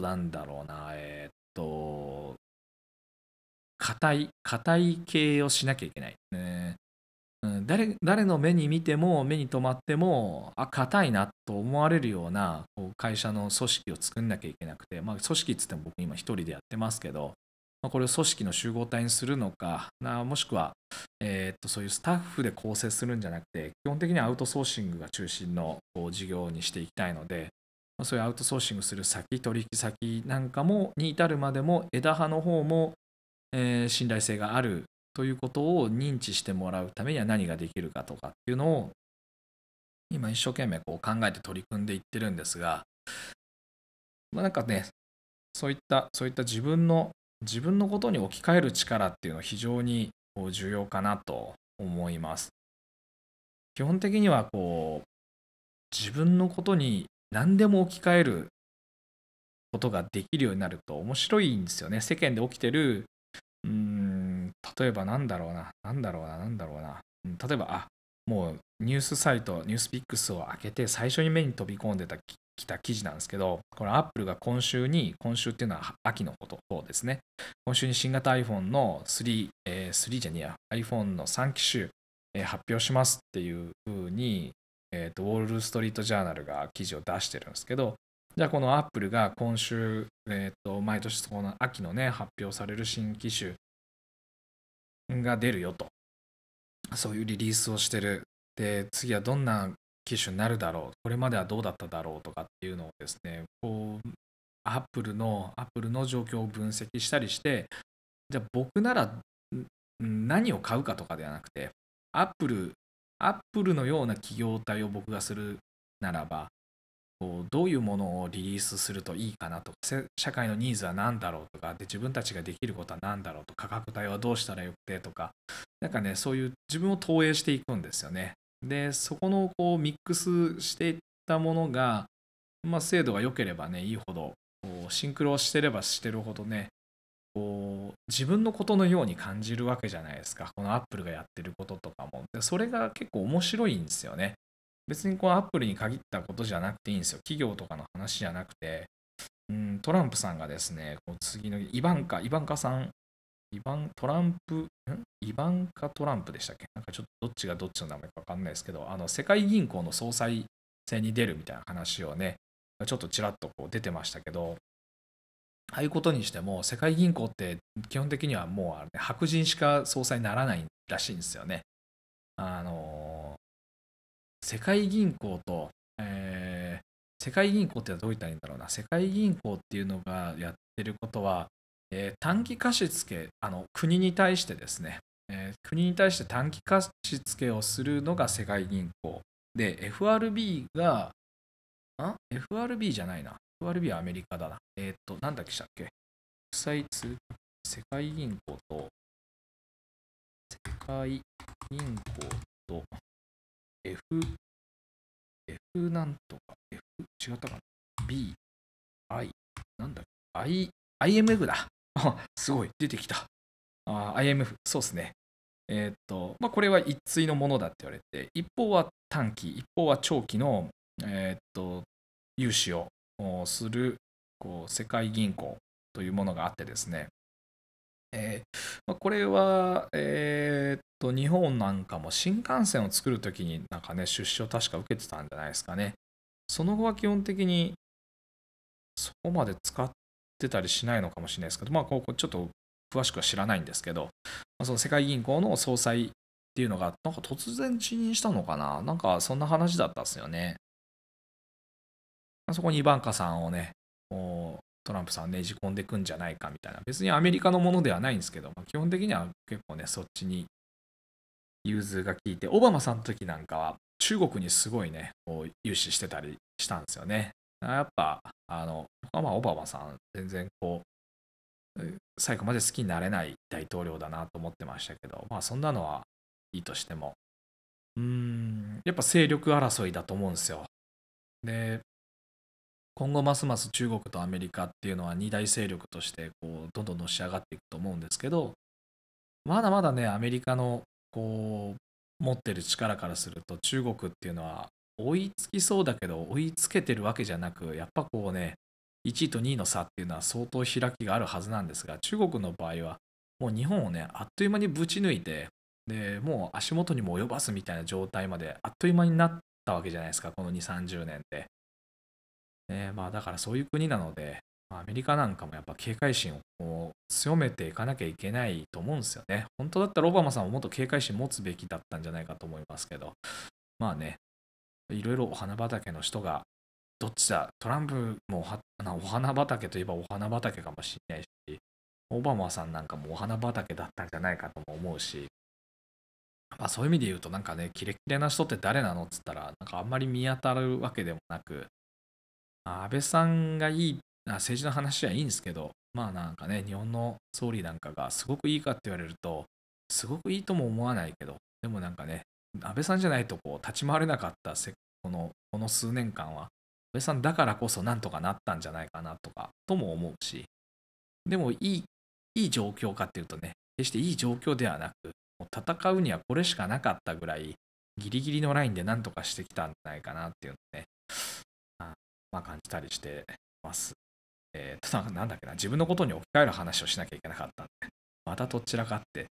となんだろうな、えー、っと、硬い、硬い系をしなきゃいけない。ねうん、誰誰の目に見ても目に留まってもあ硬いなと思われるようなこう会社の組織を作んなきゃいけなくて、まあ、組織っつっても僕今1人でやってますけど、まこれを組織の集合体にするのかなもしくは、えー、っとそういうスタッフで構成するんじゃなくて基本的にはアウトソーシングが中心のこう事業にしていきたいのでそういうアウトソーシングする先取引先なんかもに至るまでも枝葉の方も、えー、信頼性があるということを認知してもらうためには何ができるかとかっていうのを今一生懸命こう考えて取り組んでいってるんですが、まあ、なんかねそういったそういった自分の自分のことに置き換える力っていうのは非常にこう重要かなと思います。基本的にはこう自分のことに何でも置き換えることができるようになると面白いんですよね。世間で起きてる、うん、例えばなんだろうな、なんだろうな、なんだろうな。うん、例えば、あ、もうニュースサイト、ニュースピックスを開けて最初に目に飛び込んでた来た記事なんですけど、これアップルが今週に、今週っていうのは秋のこと方ですね。今週に新型 iPhone の3、えー、3じゃねえや、iPhone の3機種、え発表しますっていうふうに、えーと、ウォール・ストリート・ジャーナルが記事を出してるんですけど、じゃあこのアップルが今週、えーと毎年この秋のね、発表される新機種が出るよと。そういうリリースをしてる。で、次はどんな機種になるだろう。これまではどうだっただろうとかっていうのをですね、こう、アップルの、アップルの状況を分析したりして、じゃあ僕なら何を買うかとかではなくて、アップルアップルのような企業体を僕がするならば、こうどういうものをリリースするといいかなとか、社会のニーズは何だろうとか、で自分たちができることは何だろうとか、価格帯はどうしたらよくてとか、なんかね、そういう自分を投影していくんですよね。で、そこのこうミックスしていったものが、まあ、精度が良ければね、いいほど、シンクロしてればしてるほどね、こう自分のことのように感じるわけじゃないですかこのアップルがやってることとかもでそれが結構面白いんですよね別にこのアップルに限ったことじゃなくていいんですよ企業とかの話じゃなくてうんトランプさんがですねこう次のイバンカイバンカさんイバントランプんイバンカ・トランプでしたっけなんかちょっとどっちがどっちの名前か分かんないですけどあの世界銀行の総裁選に出るみたいな話をねちょっとちらっとこう出てましたけどああいうことにしても世界銀行って基本的にはもうあれ、ね、白人しか総裁にならないらしいんですよね。あの世界銀行と、えー、世界銀行ってどういったらいいんだろうな世界銀行っていうのがやってることは、えー、短期貸付あの国に対してですね、えー、国に対して短期貸付をするのが世界銀行で FRB がん FRB じゃないな FRB はアメリカだな。えっ、ー、と、なんだっけしたっけ国際通貨、世界銀行と、世界銀行と、F、F なんとか、F、違ったかな ?B、I、なんだっけ ?I、IMF だ。すごい、出てきた。あ IMF、そうっすね。えっ、ー、と、まあ、これは一対のものだって言われて、一方は短期、一方は長期の、えっ、ー、と、融資をするこう世界銀行というものがあってですね、えこれは、えっと日本なんかも新幹線を作るときになんかね出資を確か受けてたんじゃないですかねその後は基本的にそこまで使ってたりしないのかもしれないですけど、まあ、ここちょっと詳しくは知らないんですけど、その世界銀行の総裁っていうのが、なんか突然辞任したのかな、なんかそんな話だったんですよね。そこにイバンカさんをね、トランプさんねじ込んでいくんじゃないかみたいな、別にアメリカのものではないんですけど、基本的には結構ね、そっちに融通が効いて、オバマさんの時なんかは中国にすごいね、融資してたりしたんですよね。やっぱ、あの、まあ、オバマさん、全然こう、最後まで好きになれない大統領だなと思ってましたけど、まあ、そんなのはいいとしても、うーん、やっぱ勢力争いだと思うんですよ。で、今後ますます中国とアメリカっていうのは二大勢力としてこうどんどんのし上がっていくと思うんですけどまだまだねアメリカのこう持ってる力からすると中国っていうのは追いつきそうだけど追いつけてるわけじゃなくやっぱこうね1位と2位の差っていうのは相当開きがあるはずなんですが中国の場合はもう日本をねあっという間にぶち抜いてでもう足元にも及ばすみたいな状態まであっという間になったわけじゃないですかこの2 3 0年で。ねまあ、だからそういう国なので、アメリカなんかもやっぱ警戒心を強めていかなきゃいけないと思うんですよね。本当だったらオバマさんももっと警戒心持つべきだったんじゃないかと思いますけど、まあね、いろいろお花畑の人が、どっちだ、トランプもお花畑といえばお花畑かもしれないし、オバマさんなんかもお花畑だったんじゃないかとも思うし、まあ、そういう意味で言うとなんかねキレッキレな人って誰なのっつったらなんかあんまり見当たるわけでもなく安倍さんがいい、政治の話はいいんですけど、まあなんかね、日本の総理なんかがすごくいいかって言われると、すごくいいとも思わないけど、でもなんかね、安倍さんじゃないとこう立ち回れなかったこのこの数年間は、安倍さんだからこそなんとかなったんじゃないかなとか、とも思うし、でもいい、いい状況かっていうとね、決していい状況ではなく、う戦うにはこれしかなかったぐらい、ギリギリのラインでなんとかしてきたんじゃないかなっていうのね、まあ、感じたりしてます。えー、ただ、なんだっけな、自分のことに置き換える話をしなきゃいけなかったんで、またどちらかって、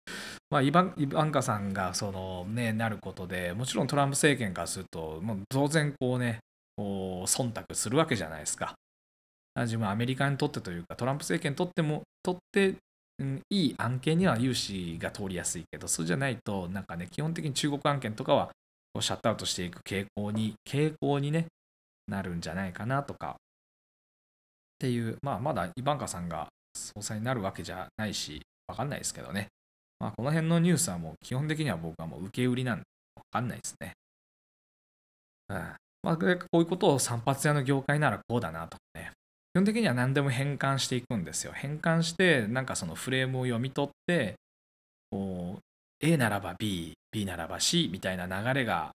まあ、イバンカさんがその、ね、なることでもちろんトランプ政権からすると、もう当然こうね、こう忖度するわけじゃないですか。自分はアメリカにとってというか、トランプ政権にとっても、とって、うん、いい案件には融資が通りやすいけど、そうじゃないと、なんかね、基本的に中国案件とかはこうシャットアウトしていく傾向に、傾向にね、なるんじゃないかなとかっていう、まあ、まだイバンカさんが総裁になるわけじゃないし、わかんないですけどね。まあ、この辺のニュースはもう基本的には僕はもう受け売りなんで、わかんないですね。うん。まあ、こういうことを散髪屋の業界ならこうだなとかね。基本的には何でも変換していくんですよ。変換して、なんかそのフレームを読み取って、こう、A ならば B、B ならば C みたいな流れが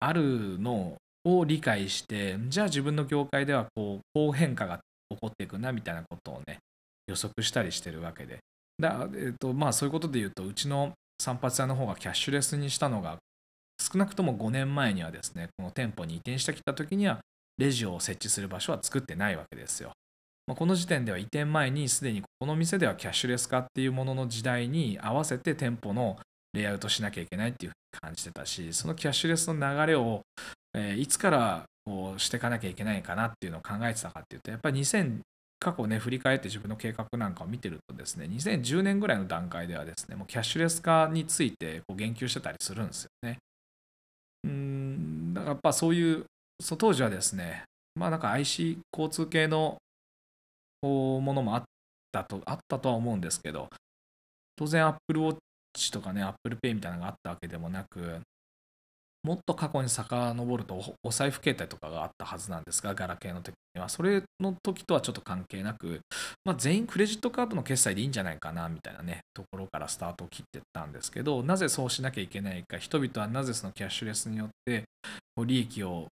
あるのをを理解してじゃあ自分の業界ではこうこう変化が起こっていくなみたいなことをね予測したりしてるわけでだ、えーとまあ、そういうことで言うとうちの散髪屋の方がキャッシュレスにしたのが少なくとも5年前にはですねこの店舗に移転してきた時にはレジを設置する場所は作ってないわけですよ。まあ、この時点では移転前にすでにここの店ではキャッシュレス化っていうものの時代に合わせて店舗のレイアウトしなきゃいけないっていうふうに感じてたしそのキャッシュレスの流れをえー、いつからこうしていかなきゃいけないかなっていうのを考えてたかっていうとやっぱり2000過去ね振り返って自分の計画なんかを見てるとですね2010年ぐらいの段階ではですねもうキャッシュレス化についてこう言及してたりするんですよねうんだからやっぱそういうそ当時はですねまあなんか IC 交通系のものもあったとあったとは思うんですけど当然 Apple Watch とかね Apple Pay みたいなのがあったわけでもなくもっと過去に遡るとお財布携帯とかがあったはずなんですが、ガラケーの時には、それの時とはちょっと関係なく、まあ、全員クレジットカードの決済でいいんじゃないかなみたいなね、ところからスタートを切ってったんですけど、なぜそうしなきゃいけないか、人々はなぜそのキャッシュレスによって利益を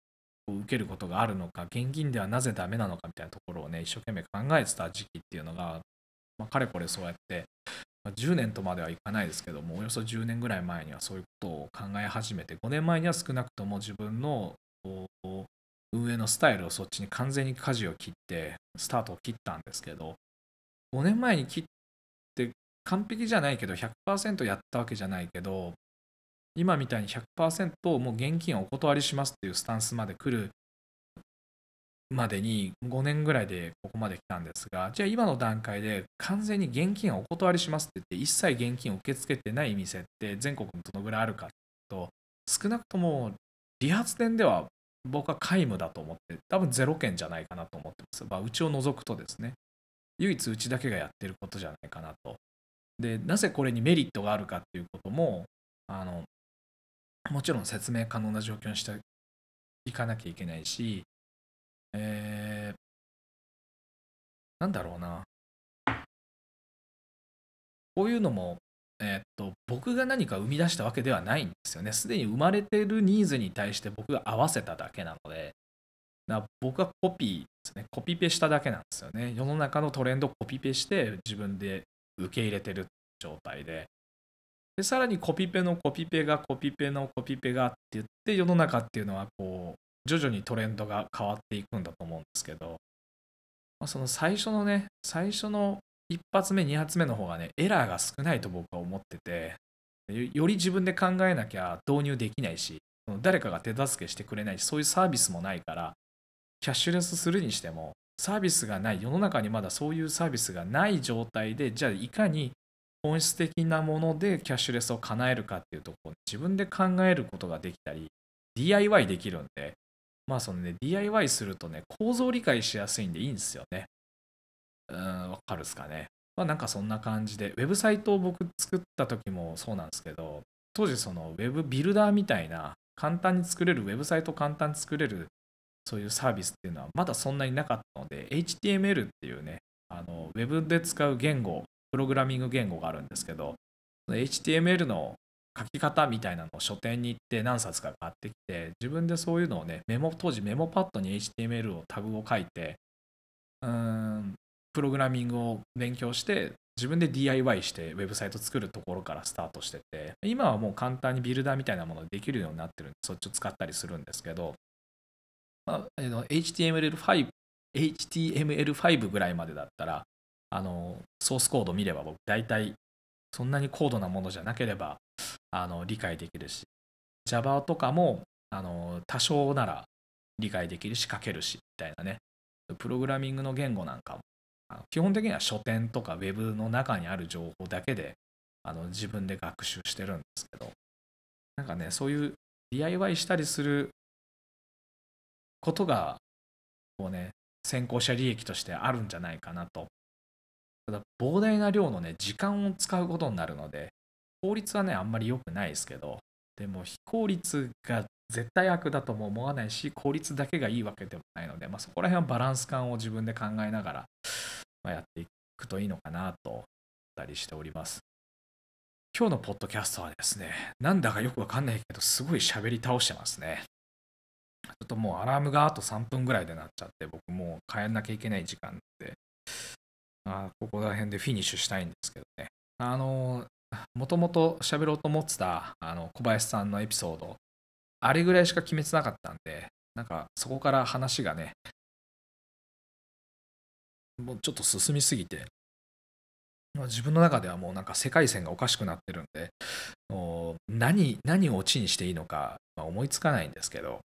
受けることがあるのか、現金ではなぜダメなのかみたいなところをね、一生懸命考えてた時期っていうのが、まあ、かれこれそうやって10年とまではいかないですけどもおよそ10年ぐらい前にはそういうことを考え始めて5年前には少なくとも自分の運営のスタイルをそっちに完全に舵を切ってスタートを切ったんですけど5年前に切って完璧じゃないけど100%やったわけじゃないけど今みたいに100%もう現金をお断りしますっていうスタンスまで来るまでに5年ぐらいでここまで来たんですが、じゃあ今の段階で完全に現金はお断りしますって言って、一切現金を受け付けてない店って全国にどのぐらいあるかと、少なくとも理髪店では僕は皆無だと思って、多分ゼロ件じゃないかなと思ってます。まあ、うちを除くとですね、唯一うちだけがやってることじゃないかなと。で、なぜこれにメリットがあるかっていうことも、あのもちろん説明可能な状況にしていかなきゃいけないし、えー、なんだろうな。こういうのも、えー、っと、僕が何か生み出したわけではないんですよね。すでに生まれてるニーズに対して僕が合わせただけなので、だ僕はコピーですね。コピペしただけなんですよね。世の中のトレンドをコピペして自分で受け入れてる状態で。でさらにコピペのコピペがコピペのコピペがって言って世の中っていうのはこう徐々にトレンドが変わっていくんだと思うんですけど、まあ、その最初のね最初の1発目2発目の方がねエラーが少ないと僕は思っててより自分で考えなきゃ導入できないし誰かが手助けしてくれないしそういうサービスもないからキャッシュレスするにしてもサービスがない世の中にまだそういうサービスがない状態でじゃあいかに本質的なものでキャッシュレスを叶えるかっていうところ自分で考えることができたり DIY できるんでまあそのね、DIY するとね、構造理解しやすいんでいいんですよね。うん、わかるっすかね。まあなんかそんな感じで、ウェブサイトを僕作った時もそうなんですけど、当時そのウェブビルダーみたいな、簡単に作れる、ウェブサイト簡単に作れる、そういうサービスっていうのはまだそんなになかったので、HTML っていうね、あのウェブで使う言語、プログラミング言語があるんですけど、HTML の書き方みたいなのを書店に行って何冊か買ってきて自分でそういうのをねメモ当時メモパッドに HTML をタグを書いてうんプログラミングを勉強して自分で DIY してウェブサイト作るところからスタートしてて今はもう簡単にビルダーみたいなものできるようになってるんでそっちを使ったりするんですけど、まあ、HTML5 HTML5 ぐらいまでだったらあのソースコード見れば僕大体そんなに高度なものじゃなければあの理解できるし Java とかもあの多少なら理解できるし書けるしみたいなねプログラミングの言語なんかも基本的には書店とか Web の中にある情報だけであの自分で学習してるんですけどなんかねそういう DIY したりすることがこうね先行者利益としてあるんじゃないかなとただ膨大な量のね時間を使うことになるので効率はねあんまり良くないですけどでも非効率が絶対悪だとも思わないし効率だけがいいわけでもないので、まあ、そこら辺はバランス感を自分で考えながら、まあ、やっていくといいのかなと思ったりしております今日のポッドキャストはですねなんだかよくわかんないけどすごい喋り倒してますねちょっともうアラームがあと3分ぐらいでなっちゃって僕もう帰んなきゃいけない時間であここら辺でフィニッシュしたいんですけどねあのもともと喋ろうと思ってたあの小林さんのエピソード、あれぐらいしか決めてなかったんで、なんかそこから話がね、もうちょっと進みすぎて、自分の中ではもうなんか世界線がおかしくなってるんで、何何をオチにしていいのか、まあ、思いつかないんですけど、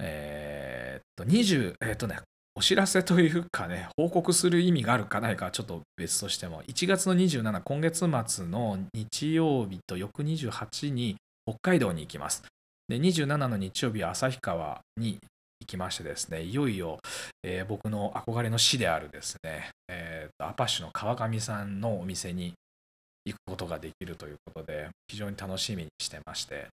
えー、っと、20、えー、っとね、お知らせというかね、報告する意味があるかないかはちょっと別としても、1月の27、今月末の日曜日と翌28に北海道に行きます。で、27の日曜日は旭川に行きましてですね、いよいよ、えー、僕の憧れの市であるですね、えー、アパッシュの川上さんのお店に行くことができるということで、非常に楽しみにしてまして、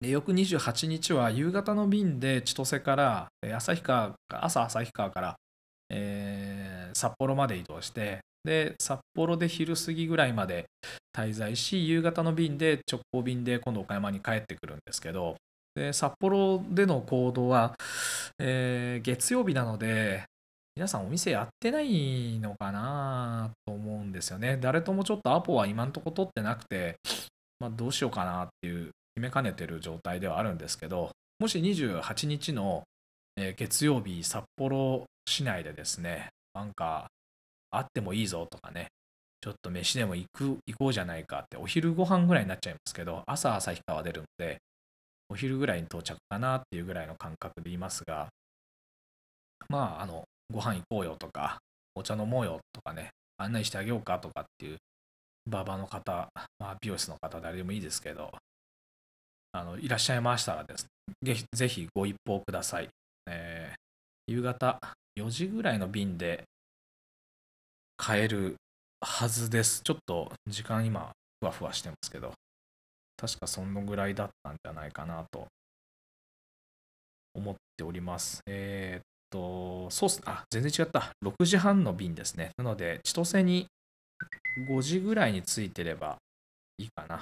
翌28日は夕方の便で千歳から旭川朝旭川から、えー、札幌まで移動してで札幌で昼過ぎぐらいまで滞在し夕方の便で直行便で今度岡山に帰ってくるんですけどで札幌での行動は、えー、月曜日なので皆さんお店やってないのかなと思うんですよね誰ともちょっとアポは今んとこ取ってなくて、まあ、どうしようかなっていう決めかねてる状態ではあるんですけどもし28日の月曜日札幌市内でですねなんかあってもいいぞとかねちょっと飯でも行く行こうじゃないかってお昼ご飯ぐらいになっちゃいますけど朝旭川出るのでお昼ぐらいに到着かなっていうぐらいの感覚で言いますがまああのご飯行こうよとかお茶飲もうよとかね案内してあげようかとかっていうバーバの方、まあ、美容室の方誰でもいいですけどあのいらっしゃいましたらですね、ぜひご一報ください。えー、夕方4時ぐらいの便で買えるはずです。ちょっと時間今、ふわふわしてますけど、確かそのぐらいだったんじゃないかなと思っております。えー、っと、そうす、あ、全然違った。6時半の便ですね。なので、千歳に5時ぐらいに着いてればいいかな。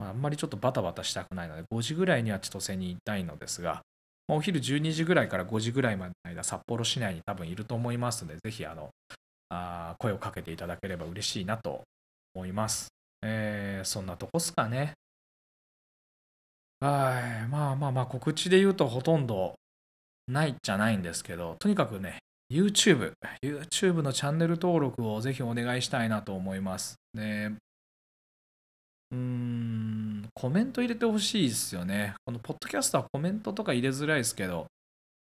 あんまりちょっとバタバタしたくないので、5時ぐらいには千歳にいたいのですが、お昼12時ぐらいから5時ぐらいまでの間、札幌市内に多分いると思いますので、ぜひあのあ声をかけていただければ嬉しいなと思います。えー、そんなとこっすかね。はい、まあまあまあ、告知で言うとほとんどないじゃないんですけど、とにかくね、YouTube、YouTube のチャンネル登録をぜひお願いしたいなと思います。で、うん、コメント入れてほしいですよね。このポッドキャストはコメントとか入れづらいですけど、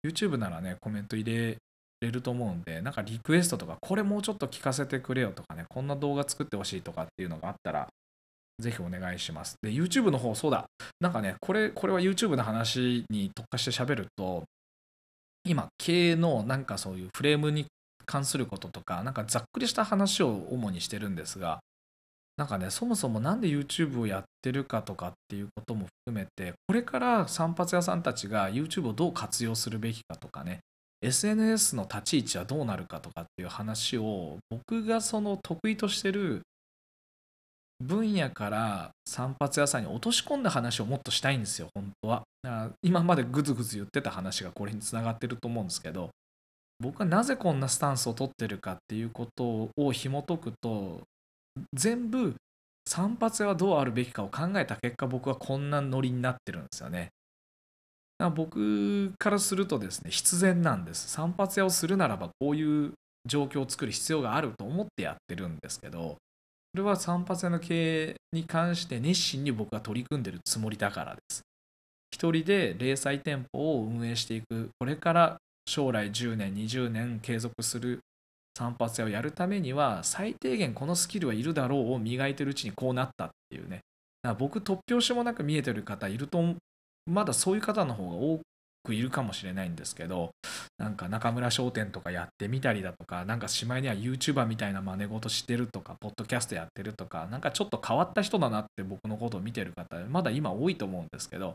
YouTube ならね、コメント入れれると思うんで、なんかリクエストとか、これもうちょっと聞かせてくれよとかね、こんな動画作ってほしいとかっていうのがあったら、ぜひお願いします。で、YouTube の方、そうだ。なんかね、これ、これは YouTube の話に特化して喋ると、今、経営のなんかそういうフレームに関することとか、なんかざっくりした話を主にしてるんですが、なんかねそもそも何で YouTube をやってるかとかっていうことも含めてこれから散髪屋さんたちが YouTube をどう活用するべきかとかね SNS の立ち位置はどうなるかとかっていう話を僕がその得意としてる分野から散髪屋さんに落とし込んだ話をもっとしたいんですよ本当はだから今までグズグズ言ってた話がこれにつながってると思うんですけど僕はなぜこんなスタンスを取ってるかっていうことを紐解くと全部散髪はどうあるべきかを考えた結果僕はこんなノリになってるんですよね。か僕からするとですね必然なんです。散髪屋をするならばこういう状況を作る必要があると思ってやってるんですけどそれは散髪屋の経営に関して熱心に僕は取り組んでるつもりだからです。一人で零細店舗を運営していくこれから将来10年20年継続する散髪屋をやるためには最低限このスキルはいるだろうを磨いてるうちにこうなったっていうねだから僕突拍子もなく見えてる方いるとまだそういう方の方が多くいるかもしれないんですけどなんか中村商店とかやってみたりだとかなんかしまいには YouTuber みたいな真似事してるとかポッドキャストやってるとかなんかちょっと変わった人だなって僕のことを見てる方まだ今多いと思うんですけど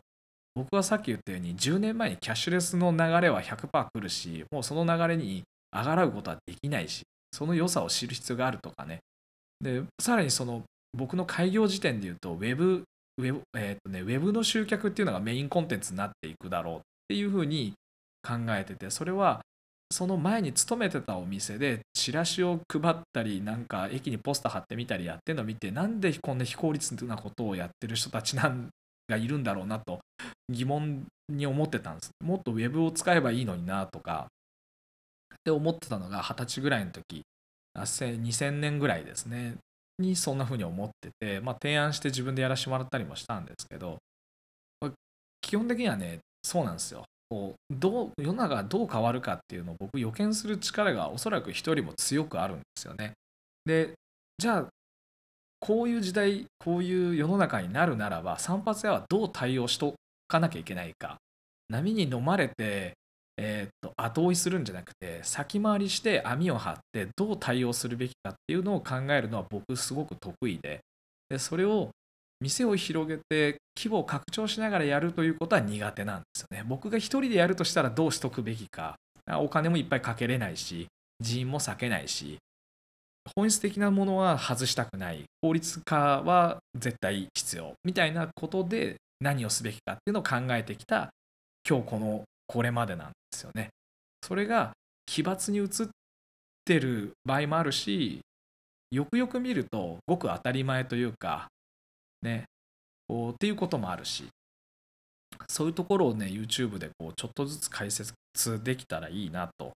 僕はさっき言ったように10年前にキャッシュレスの流れは100%来るしもうその流れにあがらうことはできないしその良さを知る必要があるとかねでさらにその僕の開業時点で言うとウェブウェブ,、えーとね、ウェブの集客っていうのがメインコンテンツになっていくだろうっていうふうに考えててそれはその前に勤めてたお店でチラシを配ったりなんか駅にポスター貼ってみたりやってるのを見てなんでこんな非効率なことをやってる人たちなんがいるんだろうなと疑問に思ってたんですもっとウェブを使えばいいのになとかって思ってたのが二十歳ぐらいの時2000年ぐらいですねにそんな風に思ってて、まあ、提案して自分でやらせてもらったりもしたんですけど、基本的にはねそうなんですよこうどう世の中がどう変わるかっていうのを僕予見する力がおそらく人よりも強くあるんですよね。でじゃあこういう時代こういう世の中になるならば散髪屋はどう対応しとかなきゃいけないか波に飲まれてえー、っと後追いするんじゃなくて先回りして網を張ってどう対応するべきかっていうのを考えるのは僕すごく得意ででそれを店を広げて規模を拡張しながらやるということは苦手なんですよね僕が一人でやるとしたらどうしとくべきかお金もいっぱいかけれないし人員も避けないし本質的なものは外したくない効率化は絶対必要みたいなことで何をすべきかっていうのを考えてきた今日このこれまでなんですよね。それが奇抜に映ってる場合もあるしよくよく見るとごく当たり前というかねこうっていうこともあるしそういうところをね YouTube でこうちょっとずつ解説できたらいいなと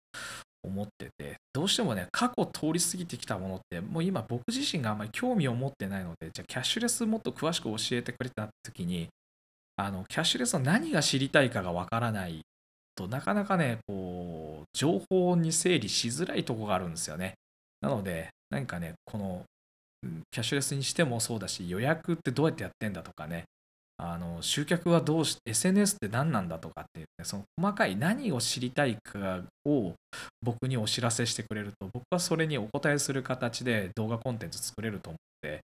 思っててどうしてもね過去通り過ぎてきたものってもう今僕自身があんまり興味を持ってないのでじゃあキャッシュレスもっと詳しく教えてくれた時にあのキャッシュレスの何が知りたいかがわからないとなかなかね、こう、情報に整理しづらいとこがあるんですよね。なので、何かね、この、キャッシュレスにしてもそうだし、予約ってどうやってやってんだとかね、あの集客はどうして SNS って何なんだとかっていう、ね、その細かい何を知りたいかを僕にお知らせしてくれると僕はそれにお答えする形で動画コンテンツ作れると思うて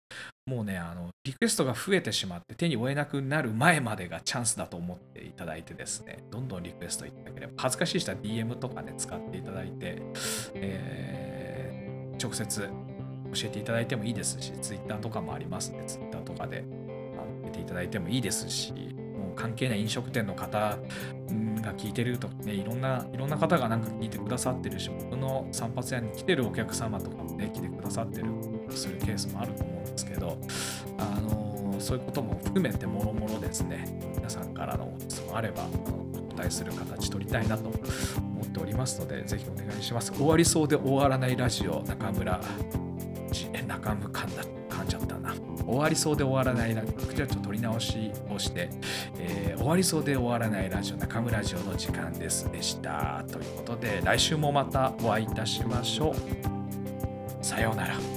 もうねあのリクエストが増えてしまって手に負えなくなる前までがチャンスだと思っていただいてですねどんどんリクエストいただければ恥ずかしい人は DM とかね使っていただいて、えー、直接教えていただいてもいいですし Twitter とかもありますね Twitter とかで出ていただいてもいいですしもう関係ない飲食店の方が聞いてるとかねいろんないろんな方がなんか聞いてくださってるし僕の散髪屋に来てるお客様とかもね来てくださってるするケースもあると思うんですけど、あのそういうことも含めてもろもろですね皆さんからの質問あればお答えする形取りたいなと思っておりますのでぜひお願いします終わりそうで終わらないラジオ中村中村かんだ噛んじゃったな終わりそうで終わらないラジオじゃちょっと取り直しをして、えー、終わりそうで終わらないラジオ中村ラジオの時間ですでしたということで来週もまたお会いいたしましょうさようなら。